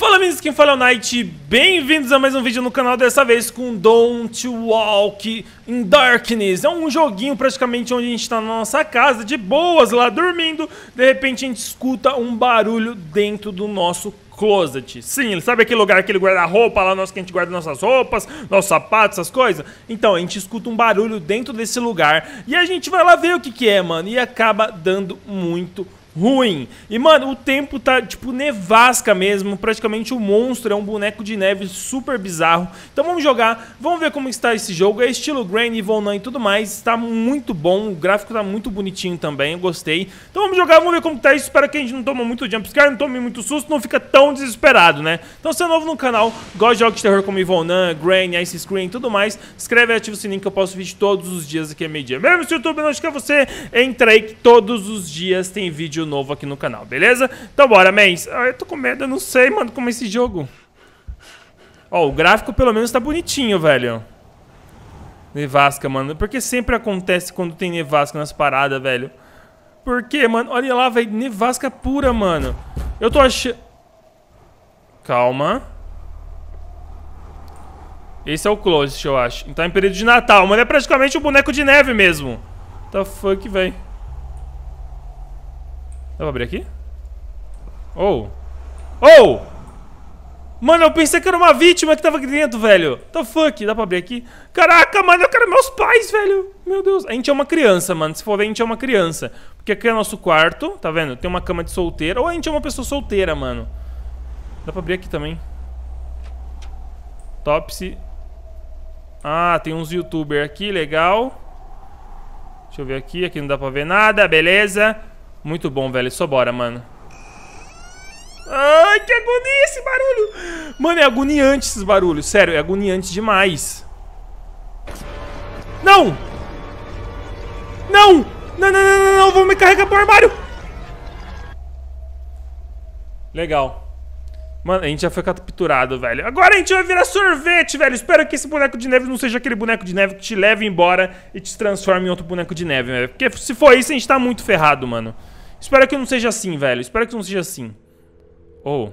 Fala meninos, quem fala é o Knight, bem-vindos a mais um vídeo no canal, dessa vez com Don't Walk in Darkness. É um joguinho praticamente onde a gente tá na nossa casa, de boas, lá dormindo, de repente a gente escuta um barulho dentro do nosso closet. Sim, sabe aquele lugar, aquele guarda-roupa lá nosso que a gente guarda nossas roupas, nossos sapatos, essas coisas? Então, a gente escuta um barulho dentro desse lugar e a gente vai lá ver o que que é, mano, e acaba dando muito ruim. E, mano, o tempo tá, tipo, nevasca mesmo. Praticamente o um monstro é um boneco de neve super bizarro. Então vamos jogar, vamos ver como está esse jogo. É estilo Grand Evil 9 e tudo mais. Está muito bom, o gráfico tá muito bonitinho também, eu gostei. Então vamos jogar, vamos ver como tá isso. Espero que a gente não tome muito jumpscare, não tome muito susto, não fica tão desesperado, né? Então se é novo no canal, gosta de jogos de terror como Evil 9, Grand, Ice Screen e tudo mais, escreve e ativa o sininho que eu posto vídeo todos os dias aqui a meio-dia. Mesmo se o YouTube não é você, entra aí que todos os dias tem vídeo vídeo novo aqui no canal, beleza? Então bora, mens. Ah, eu tô com medo, eu não sei, mano, como é esse jogo. Ó, o gráfico pelo menos tá bonitinho, velho. Nevasca, mano. Porque sempre acontece quando tem nevasca nas paradas, velho. Por quê, mano? Olha lá, velho. Nevasca pura, mano. Eu tô achando... Calma. Esse é o Closet, eu acho. Então é em período de Natal, mano. É praticamente um boneco de neve mesmo. What the fuck, velho. Dá pra abrir aqui? Oh! Oh! Mano, eu pensei que era uma vítima que tava aqui dentro, velho. The fuck? Dá pra abrir aqui? Caraca, mano, eu quero meus pais, velho. Meu Deus. A gente é uma criança, mano. Se for ver, a gente é uma criança. Porque aqui é nosso quarto, tá vendo? Tem uma cama de solteira. Ou a gente é uma pessoa solteira, mano. Dá pra abrir aqui também. Topsy. Ah, tem uns youtuber aqui, legal. Deixa eu ver aqui. Aqui não dá pra ver nada, beleza. Muito bom, velho. Só bora, mano. Ai, que agonia esse barulho. Mano, é agoniante esses barulhos. Sério, é agoniante demais. Não! Não! Não, não, não, não, não. Vou me carregar pro armário. Legal. Mano, a gente já foi capturado, velho. Agora a gente vai virar sorvete, velho. Espero que esse boneco de neve não seja aquele boneco de neve que te leve embora e te transforme em outro boneco de neve, velho. Porque se for isso, a gente tá muito ferrado, mano. Espero que não seja assim, velho. Espero que não seja assim. Ou.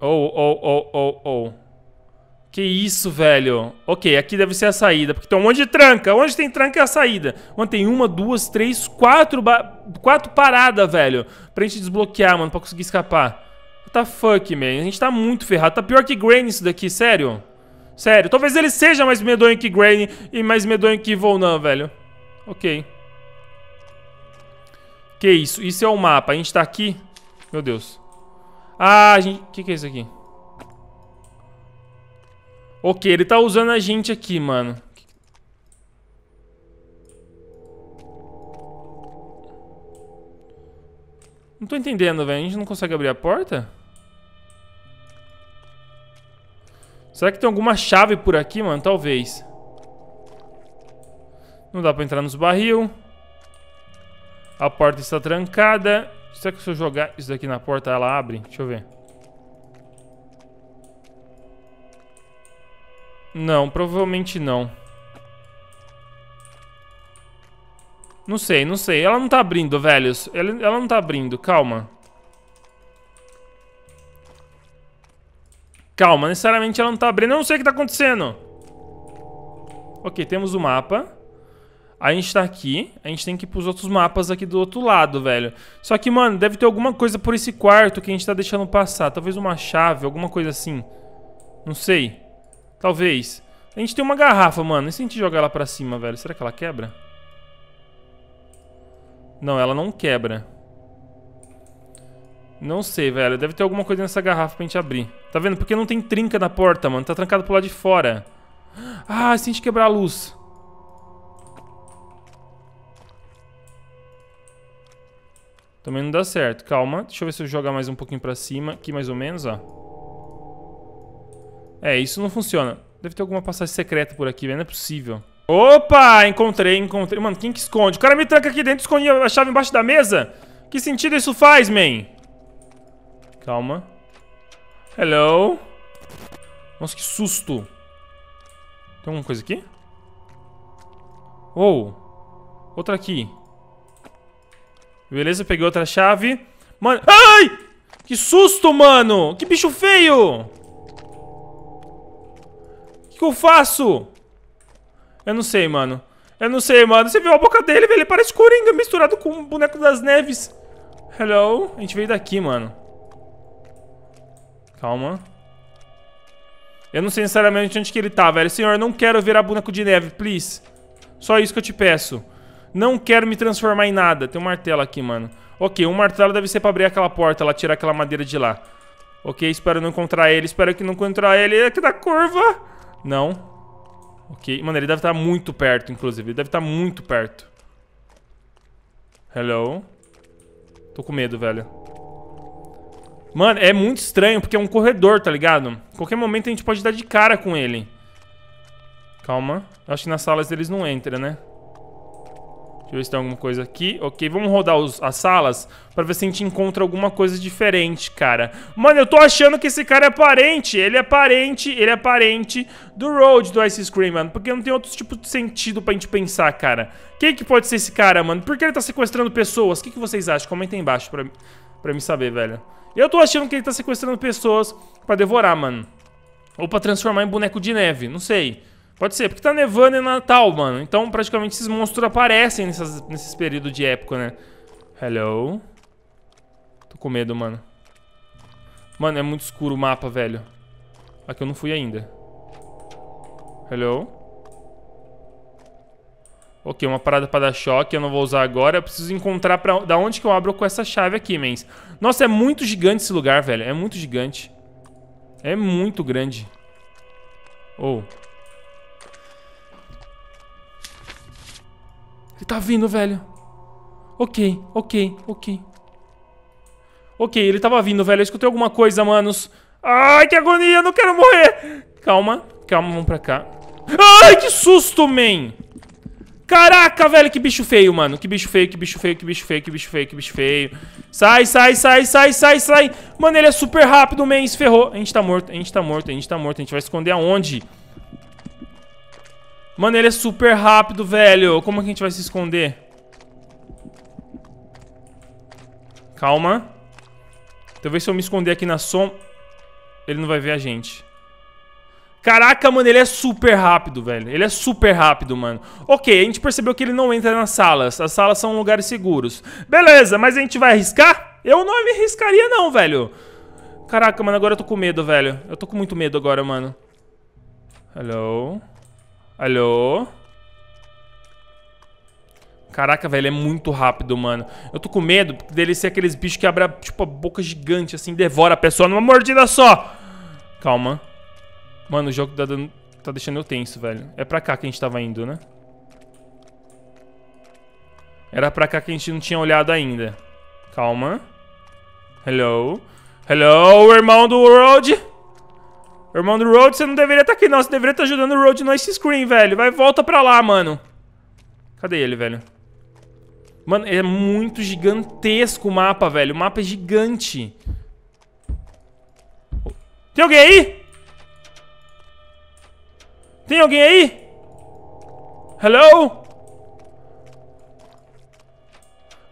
Oh. oh oh, oh, oh, que isso, velho. Ok, aqui deve ser a saída, porque tem um monte de tranca. Onde tem tranca é a saída. Mano, tem uma, duas, três, quatro, quatro paradas, velho. Pra gente desbloquear, mano, pra conseguir escapar. What the fuck, man? A gente tá muito ferrado. Tá pior que Granny isso daqui, sério. Sério, talvez ele seja mais medonho que Granny e mais medonho que Volnan, velho. Ok. Que isso? Isso é o mapa. A gente tá aqui? Meu Deus. Ah, a gente... O que, que é isso aqui? Ok, ele tá usando a gente aqui, mano. Não tô entendendo, velho. A gente não consegue abrir a porta? Será que tem alguma chave por aqui, mano? Talvez. Não dá pra entrar nos barril. A porta está trancada. Será que se eu jogar isso daqui na porta ela abre? Deixa eu ver. Não, provavelmente não. Não sei, não sei. Ela não tá abrindo, velhos. Ela, ela não tá abrindo, calma. Calma, necessariamente ela não tá abrindo. Eu não sei o que tá acontecendo. Ok, temos o mapa. A gente tá aqui. A gente tem que ir pros outros mapas aqui do outro lado, velho. Só que, mano, deve ter alguma coisa por esse quarto que a gente tá deixando passar. Talvez uma chave, alguma coisa assim. Não sei. Talvez. A gente tem uma garrafa, mano. E se a gente jogar ela pra cima, velho? Será que ela quebra? Não, ela não quebra. Não sei, velho. Deve ter alguma coisa nessa garrafa pra gente abrir. Tá vendo? Porque não tem trinca na porta, mano. Tá trancado pro lado de fora. Ah, se a gente quebrar a luz. Também não dá certo. Calma. Deixa eu ver se eu jogar mais um pouquinho pra cima. Aqui mais ou menos, ó. É, isso não funciona. Deve ter alguma passagem secreta por aqui, velho. Né? Não é possível. Opa! Encontrei, encontrei. Mano, quem que esconde? O cara me tranca aqui dentro e esconde a chave embaixo da mesa? Que sentido isso faz, man? Calma. Hello? Nossa, que susto. Tem alguma coisa aqui? Ou. Oh, outra aqui. Beleza, peguei outra chave. Mano. Ai! Que susto, mano! Que bicho feio! que eu faço? Eu não sei, mano. Eu não sei, mano. Você viu a boca dele, velho? Ele parece Coringa misturado com o boneco das neves. Hello? A gente veio daqui, mano. Calma. Eu não sei necessariamente onde que ele tá, velho. Senhor, não quero virar boneco de neve, please. Só isso que eu te peço. Não quero me transformar em nada. Tem um martelo aqui, mano. Ok, um martelo deve ser pra abrir aquela porta lá, tirar aquela madeira de lá. Ok, espero não encontrar ele. Espero que não encontrar ele. aqui é da curva. Não. Ok. Mano, ele deve estar muito perto, inclusive. Ele deve estar muito perto. Hello. Tô com medo, velho. Mano, é muito estranho, porque é um corredor, tá ligado? Qualquer momento a gente pode dar de cara com ele. Calma. Eu acho que nas salas deles não entra, né? Deixa eu ver se tem alguma coisa aqui. Ok, vamos rodar os, as salas pra ver se a gente encontra alguma coisa diferente, cara. Mano, eu tô achando que esse cara é parente. Ele é parente, ele é parente do Road do Ice Cream, mano. Porque não tem outro tipo de sentido pra gente pensar, cara. Quem que pode ser esse cara, mano? Por que ele tá sequestrando pessoas? O que, que vocês acham? Comenta aí embaixo pra, pra me saber, velho. Eu tô achando que ele tá sequestrando pessoas pra devorar, mano. Ou pra transformar em boneco de neve, não sei. Pode ser, porque tá nevando e Natal, mano. Então praticamente esses monstros aparecem nessas, nesses períodos de época, né? Hello. Tô com medo, mano. Mano, é muito escuro o mapa, velho. Aqui eu não fui ainda. Hello. Ok, uma parada pra dar choque, eu não vou usar agora. Eu preciso encontrar pra, da onde que eu abro com essa chave aqui, mens. Nossa, é muito gigante esse lugar, velho. É muito gigante. É muito grande. Ou... Oh. Ele tá vindo, velho. Ok, ok, ok. Ok, ele tava vindo, velho. Eu escutei alguma coisa, manos. Ai, que agonia, não quero morrer. Calma, calma, vamos pra cá. Ai, que susto, man. Caraca, velho, que bicho feio, mano. Que bicho feio, que bicho feio, que bicho feio, que bicho feio, que bicho feio. Sai, sai, sai, sai, sai, sai. Mano, ele é super rápido, man. Se ferrou. A gente tá morto, a gente tá morto, a gente tá morto. A gente vai esconder aonde? Aonde? Mano, ele é super rápido, velho. Como que a gente vai se esconder? Calma. Talvez se eu me esconder aqui na som... Ele não vai ver a gente. Caraca, mano, ele é super rápido, velho. Ele é super rápido, mano. Ok, a gente percebeu que ele não entra nas salas. As salas são lugares seguros. Beleza, mas a gente vai arriscar? Eu não me arriscaria não, velho. Caraca, mano, agora eu tô com medo, velho. Eu tô com muito medo agora, mano. Hello? Alô? Caraca, velho, é muito rápido, mano. Eu tô com medo dele ser aqueles bichos que abrem, tipo, a boca gigante, assim, devora a pessoa numa mordida só. Calma. Mano, o jogo tá, dando... tá deixando eu tenso, velho. É pra cá que a gente tava indo, né? Era pra cá que a gente não tinha olhado ainda. Calma. Hello. Hello, irmão do World irmão do Road, você não deveria estar tá aqui, não. Você deveria estar tá ajudando o Road no Ice Screen, velho. Vai, volta pra lá, mano. Cadê ele, velho? Mano, é muito gigantesco o mapa, velho. O mapa é gigante. Tem alguém aí? Tem alguém aí? Hello?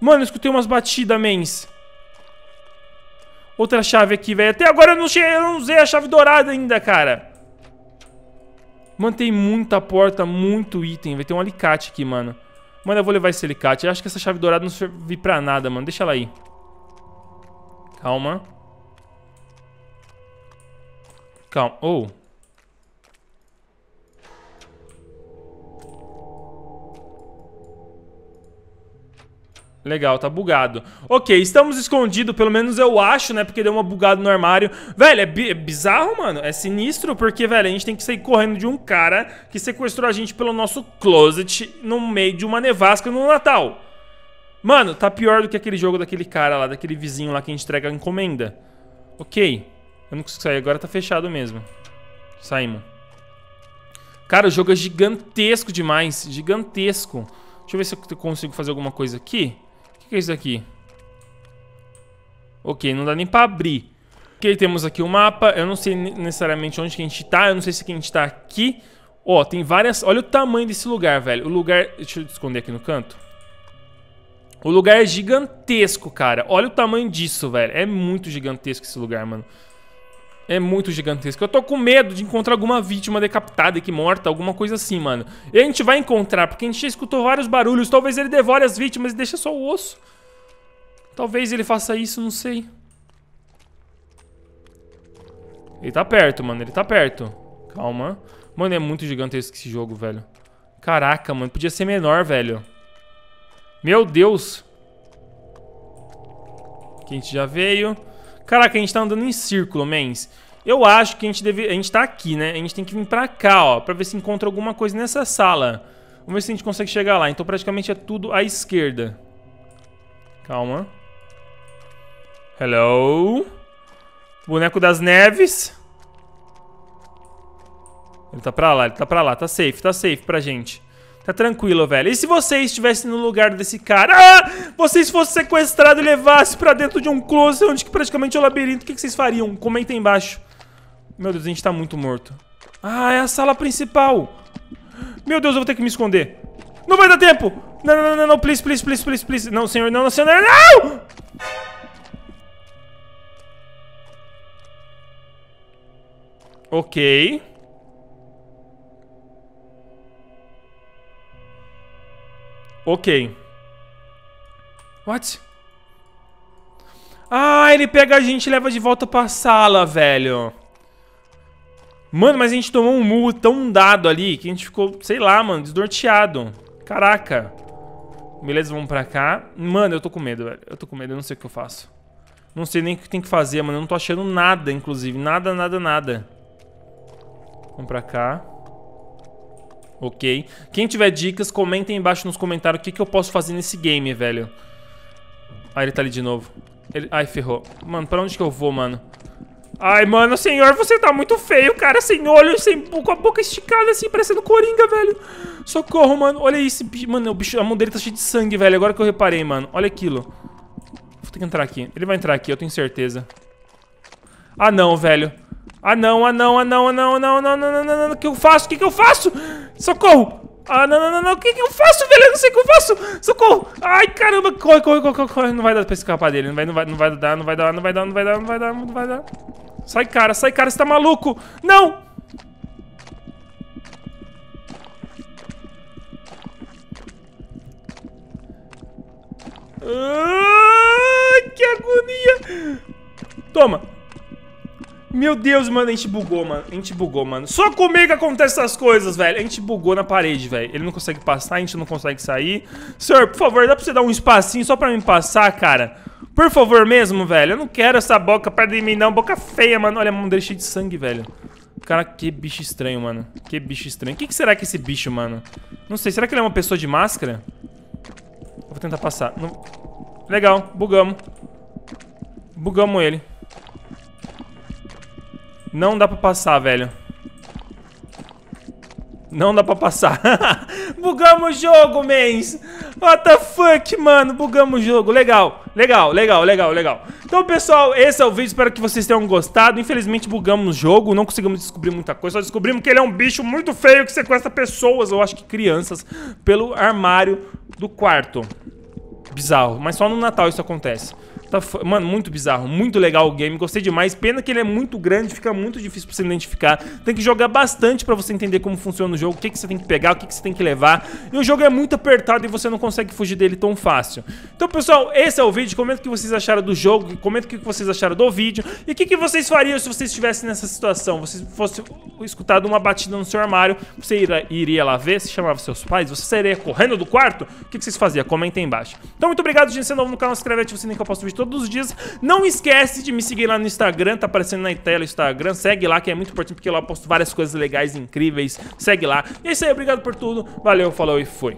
Mano, eu escutei umas batidas, mens outra chave aqui, velho. Até agora eu não, cheguei, eu não usei a chave dourada ainda, cara. Mano, tem muita porta, muito item. Vai ter um alicate aqui, mano. Mano, eu vou levar esse alicate. Eu acho que essa chave dourada não serve pra nada, mano. Deixa ela aí. Calma. Calma. Oh. Legal, tá bugado. Ok, estamos escondidos, pelo menos eu acho, né? Porque deu uma bugada no armário. Velho, é, bi é, bizarro, mano. É sinistro, porque, velho, a gente tem que sair correndo de um cara que sequestrou a gente pelo nosso closet no meio de uma nevasca no Natal. Mano, tá pior do que aquele jogo daquele cara lá, daquele vizinho lá que a gente entrega a encomenda. Ok. Eu não consigo sair, agora tá fechado mesmo. Saímos. Cara, o jogo é gigantesco demais. Gigantesco. Deixa eu ver se eu consigo fazer alguma coisa aqui. O que é isso aqui? Ok, não dá nem pra abrir. Ok, temos aqui o um mapa. Eu não sei necessariamente onde que a gente tá. Eu não sei se a gente tá aqui. Ó, tem várias... Olha o tamanho desse lugar, velho. O lugar... Deixa eu esconder aqui no canto. O lugar é gigantesco, cara. Olha o tamanho disso, velho. É muito gigantesco esse lugar, mano é muito gigantesco. Eu tô com medo de encontrar alguma vítima decapitada aqui, morta, alguma coisa assim, mano. E a gente vai encontrar, porque a gente já escutou vários barulhos. Talvez ele devore as vítimas e deixe só o osso. Talvez ele faça isso, não sei. Ele tá perto, mano. Ele tá perto. Calma. Mano, é muito gigantesco esse jogo, velho. Caraca, mano. Podia ser menor, velho. Meu Deus. Aqui a gente já veio. Caraca, a gente tá andando em círculo, mens. Eu acho que a gente deve... A gente tá aqui, né? A gente tem que vir pra cá, ó, pra ver se encontra alguma coisa nessa sala. Vamos ver se a gente consegue chegar lá. Então praticamente é tudo à esquerda. Calma. Hello? Boneco das neves. Ele tá pra lá, ele tá pra lá. Tá safe, tá safe pra gente. Tá tranquilo, velho. E se você estivesse no lugar desse cara? Ah! Vocês fossem sequestrados e levassem pra dentro de um closet onde que praticamente é o labirinto. O que, que vocês fariam? Comenta embaixo. Meu Deus, a gente tá muito morto. Ah, é a sala principal. Meu Deus, eu vou ter que me esconder. Não vai dar tempo. Não, não, não, não. Please, please, please, please, please. Não, senhor. Não, não, senhor. Não! Ok. Ok. What? Ah, ele pega a gente e leva de volta pra sala, velho. Mano, mas a gente tomou um murro tão dado ali que a gente ficou, sei lá, mano, desnorteado. Caraca. Beleza, vamos pra cá. Mano, eu tô com medo, velho. Eu tô com medo, eu não sei o que eu faço. Não sei nem o que tem que fazer, mano. Eu não tô achando nada, inclusive. Nada, nada, nada. Vamos pra cá ok? Quem tiver dicas, comentem embaixo nos comentários o que, que eu posso fazer nesse game, velho. Ah, ele tá ali de novo. Ele... Ai, ferrou. Mano, pra onde que eu vou, mano? Ai, mano, senhor, você tá muito feio, cara. Sem olho, sem... com a boca esticada, assim, parecendo coringa, velho. Socorro, mano. Olha isso. Bicho... Mano, o bicho... a mão dele tá cheia de sangue, velho. Agora que eu reparei, mano. Olha aquilo. Vou ter que entrar aqui. Ele vai entrar aqui, eu tenho certeza. Ah, não, velho. Ah não, ah não, ah não, ah não, ah não, não, ah, não, não, não, não, o que eu faço? O que que eu faço? Socorro! Ah, não, não, não, não, o que que eu faço, velho? Eu não sei o que eu faço! Socorro! Ai, caramba, corre, corre, corre, corre, não vai dar pra escapar dele, não vai, não vai, não vai dar, não vai dar, não vai dar, não vai dar, não vai dar, não vai dar. Sai, cara, sai, cara, você tá maluco! Não! Ai, que agonia! Toma! Meu Deus, mano, a gente bugou, mano. A gente bugou, mano. Só comigo acontece essas coisas, velho. A gente bugou na parede, velho. Ele não consegue passar, a gente não consegue sair. Senhor, por favor, dá pra você dar um espacinho só pra mim passar, cara? Por favor mesmo, velho. Eu não quero essa boca perto de mim, não. Boca feia, mano. Olha a mão dele cheia de sangue, velho. Cara, que bicho estranho, mano. Que bicho estranho. O que, que será que é esse bicho, mano? Não sei. Será que ele é uma pessoa de máscara? vou tentar passar. Não... Legal. Bugamos. Bugamos ele. Não dá pra passar, velho. Não dá pra passar. bugamos o jogo, mens. What the fuck, mano. Bugamos o jogo. Legal, legal, legal, legal, legal. Então, pessoal, esse é o vídeo. Espero que vocês tenham gostado. Infelizmente, bugamos o jogo. Não conseguimos descobrir muita coisa. Só descobrimos que ele é um bicho muito feio que sequestra pessoas, eu acho que crianças, pelo armário do quarto. Bizarro. Mas só no Natal isso acontece. Tá, mano, muito bizarro, muito legal o game, gostei demais. Pena que ele é muito grande, fica muito difícil pra você identificar. Tem que jogar bastante pra você entender como funciona o jogo, o que, que você tem que pegar, o que, que você tem que levar. E o jogo é muito apertado e você não consegue fugir dele tão fácil. Então, pessoal, esse é o vídeo. Comenta o que vocês acharam do jogo, comenta o que vocês acharam do vídeo. E o que, que vocês fariam se vocês estivessem nessa situação? você fosse escutado uma batida no seu armário, você iria lá ver, se chamava seus pais, você sairia correndo do quarto? O que, que vocês faziam? Comenta aí embaixo. Então, muito obrigado, gente. Se é novo no canal, se inscreve, ativa o sininho que eu posto vídeo todo todos os dias. Não esquece de me seguir lá no Instagram, tá aparecendo na tela o Instagram. Segue lá que é muito importante porque lá eu posto várias coisas legais, incríveis. Segue lá. E é isso aí, obrigado por tudo. Valeu, falou e fui.